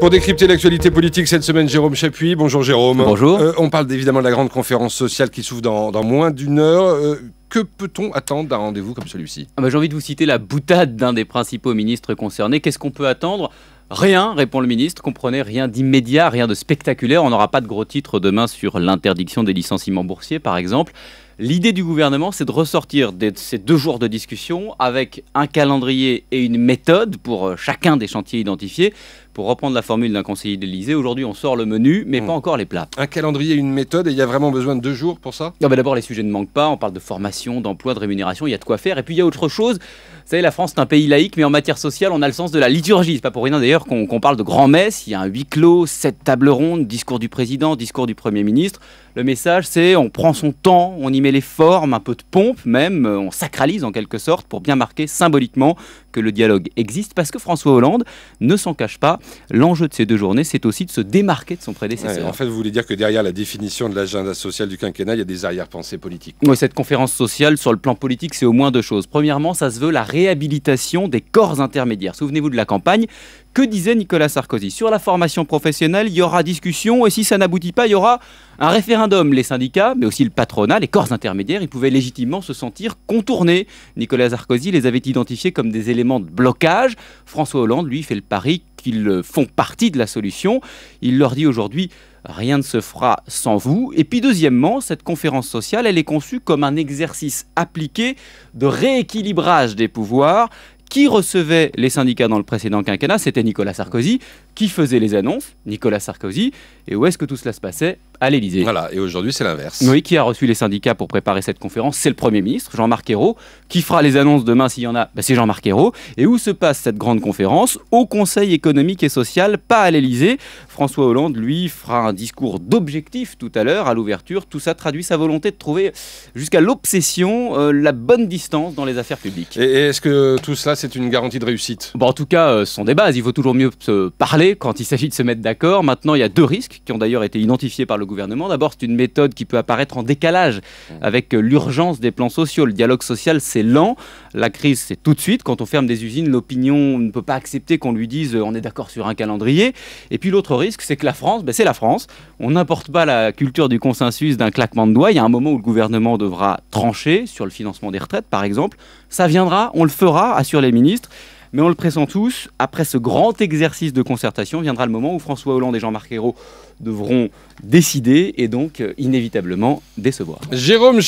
Pour décrypter l'actualité politique cette semaine, Jérôme Chapuis. Bonjour Jérôme. Bonjour. Euh, on parle évidemment de la grande conférence sociale qui s'ouvre dans, moins d'une heure. Euh, que peut-on attendre d'un rendez-vous comme celui-ci ah bah, J'ai envie de vous citer la boutade d'un des principaux ministres concernés. Qu'est-ce qu'on peut attendre Rien, répond le ministre, comprenez, rien d'immédiat, rien de spectaculaire. On n'aura pas de gros titres demain sur l'interdiction des licenciements boursiers, par exemple. L'idée du gouvernement, c'est de ressortir de ces deux jours de discussion avec un calendrier et une méthode pour euh, chacun des chantiers identifiés pour reprendre la formule d'un conseiller d'Elysée, aujourd'hui on sort le menu, mais pas hmm. encore les plats. Un calendrier, une méthode, et il y a vraiment besoin de deux jours pour ça mais D'abord, les sujets ne manquent pas, on parle de formation, d'emploi, de rémunération, il y a de quoi faire. Et puis il y a autre chose, vous savez, la France est un pays laïque, mais en matière sociale, on a le sens de la liturgie. C'est pas pour rien d'ailleurs qu'on parle de grand-messe, il y a un huis clos, sept tables rondes, discours du président, discours du Premier ministre. Le message, c'est on prend son temps, on y met les formes, un peu de pompe même, euh, on sacralise en quelque sorte pour bien marquer symboliquement que le dialogue existe parce que François Hollande ne s'en cache pas. L'enjeu de ces deux journées, c'est aussi de se démarquer de son prédécesseur. en fait, vous voulez dire que derrière la définition de l'agenda social du quinquennat, il y a des arrière-pensées politiques. Oui, cette conférence sociale sur le plan politique, c'est au moins deux choses. Premièrement, ça se veut la réhabilitation des corps intermédiaires. Souvenez-vous de la campagne que disait Nicolas Sarkozy Sur la formation professionnelle, il y aura discussion et si ça n'aboutit pas, il y aura un référendum. Les syndicats, mais aussi le patronat, les corps intermédiaires, ils pouvaient légitimement se sentir contournés. Nicolas Sarkozy les avait identifiés comme des éléments de blocage. François Hollande, lui, fait le pari qu'ils font partie de la solution. Il leur dit aujourd'hui rien ne se fera sans vous. Et puis deuxièmement, cette conférence sociale, elle est conçue comme un exercice appliqué de rééquilibrage des pouvoirs qui recevait les syndicats dans le précédent quinquennat C'était Nicolas Sarkozy. Qui faisait les annonces Nicolas Sarkozy. Et où est-ce que tout cela se passait à l'Elysée. Voilà, et aujourd'hui c'est l'inverse. Oui, qui a reçu les syndicats pour préparer cette conférence C'est le Premier ministre, Jean-Marc Ayrault, qui fera les annonces demain s'il y en a. Ben, c'est Jean-Marc Ayrault. Et où se passe cette grande conférence Au Conseil économique et social, pas à l'Elysée. François Hollande, lui, fera un discours d'objectif tout à l'heure, à l'ouverture. Tout ça traduit sa volonté de trouver jusqu'à l'obsession euh, la bonne distance dans les affaires publiques. Et, est-ce que tout cela c'est une garantie de réussite bon, En tout cas, euh, ce sont des bases. Il vaut toujours mieux se parler quand il s'agit de se mettre d'accord. Maintenant, il y a deux risques qui ont d'ailleurs été identifiés par le gouvernement. D'abord, c'est une méthode qui peut apparaître en décalage avec l'urgence des plans sociaux. Le dialogue social, c'est lent. La crise, c'est tout de suite. Quand on ferme des usines, l'opinion ne peut pas accepter qu'on lui dise euh, on est d'accord sur un calendrier. Et puis l'autre risque, c'est que la France, ben, c'est la France. On n'importe pas la culture du consensus d'un claquement de doigts. Il y a un moment où le gouvernement devra trancher sur le financement des retraites, par exemple. Ça viendra, on le fera, assurent les ministres. Mais on le pressent tous, après ce grand exercice de concertation viendra le moment où François Hollande et Jean-Marc Ayrault devront décider et donc euh, inévitablement décevoir. Jérôme